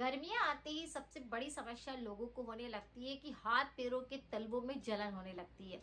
गर्मियां आते ही सबसे बड़ी समस्या लोगों को होने लगती है कि हाथ पैरों के तलवों में जलन होने लगती है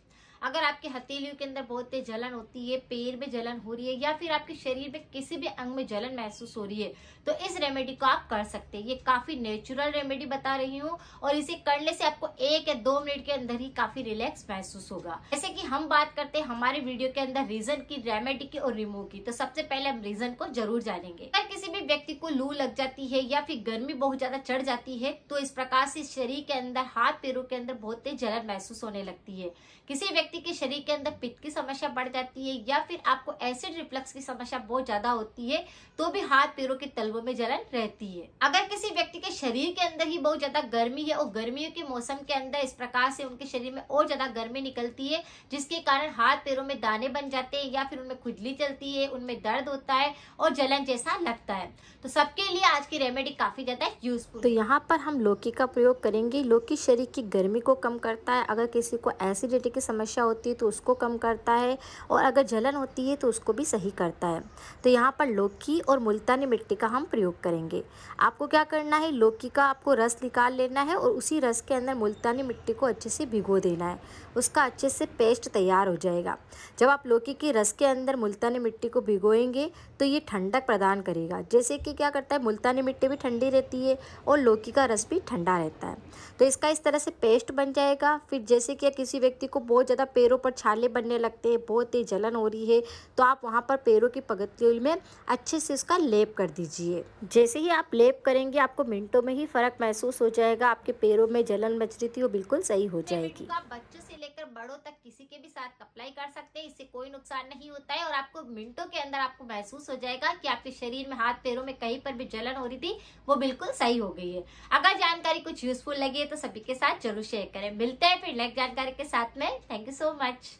अगर आपके हथेलियों के अंदर बहुत तेज जलन होती है पैर में जलन हो रही है या फिर आपके शरीर में किसी भी अंग में जलन महसूस हो रही है तो इस रेमेडी को आप कर सकते हैं ये काफी नेचुरल रेमेडी बता रही हूँ और इसे करने से आपको एक या दो मिनट के अंदर ही काफी रिलैक्स महसूस होगा जैसे की हम बात करते हैं हमारे वीडियो के अंदर रीजन की रेमेडी की और रिमूव की तो सबसे पहले हम रीजन को जरूर जानेंगे किसी भी व्यक्ति को लू लग जाती है या फिर गर्मी बहुत ज्यादा चढ़ जाती है तो इस प्रकार से शरीर के अंदर हाथ पैरों के अंदर बहुत तेज जलन महसूस होने लगती है किसी व्यक्ति के शरीर के अंदर पित्त की समस्या बढ़ जाती है या फिर आपको एसिड रिफ्लक्स की समस्या बहुत ज्यादा होती है तो भी हाथ पैरों के तलवों में जलन रहती है अगर किसी व्यक्ति के शरीर के अंदर ही बहुत ज्यादा गर्मी है और गर्मियों के मौसम के अंदर इस प्रकार से उनके शरीर में और ज्यादा गर्मी निकलती है जिसके कारण हाथ पैरों में दाने बन जाते हैं या फिर उनमें खुजली चलती है उनमें दर्द होता है और जलन जैसा लगता है है तो सबके लिए आज की रेमेडी काफी ज्यादा यूजफुल तो यहाँ पर हम लौकी का प्रयोग करेंगे लौकी शरीर की गर्मी को कम करता है अगर किसी को एसिडिटी की समस्या होती है तो उसको कम करता है और अगर जलन होती है तो उसको भी सही करता है तो यहाँ पर लौकी और मुल्तानी मिट्टी का हम प्रयोग करेंगे आपको क्या करना है लौकी का आपको रस निकाल लेना है और उसी रस के अंदर मुल्तानी मिट्टी को अच्छे से भिगो देना है उसका अच्छे से पेस्ट तैयार हो जाएगा जब आप लौकी के रस के अंदर मुल्तानी मिट्टी को भिगोएंगे तो ये ठंडक प्रदान करेगा जैसे कि क्या करता है मुल्तानी मिट्टी भी ठंडी रहती है और लौकी का रस भी ठंडा रहता है तो इसका इस तरह से पेस्ट बन जाएगा फिर जैसे कि किसी व्यक्ति को बहुत ज़्यादा पैरों पर छाले बनने लगते हैं बहुत ही जलन हो रही है तो आप वहाँ पर पैरों की पगतियों में अच्छे से इसका लेप कर दीजिए जैसे ही आप लेप करेंगे आपको मिनटों में ही फ़र्क महसूस हो जाएगा आपके पैरों में जलन मच रही थी वो बिल्कुल सही हो जाएगी तो आप बच्चे बड़ों तक किसी के भी साथ अप्लाई कर सकते हैं इससे कोई नुकसान नहीं होता है और आपको मिनटों के अंदर आपको महसूस हो जाएगा कि आपके शरीर में हाथ पैरों में कहीं पर भी जलन हो रही थी वो बिल्कुल सही हो गई है अगर जानकारी कुछ यूजफुल लगी है तो सभी के साथ जरूर शेयर करें मिलते हैं फिर नेक्स्ट जानकारी के साथ में थैंक यू सो मच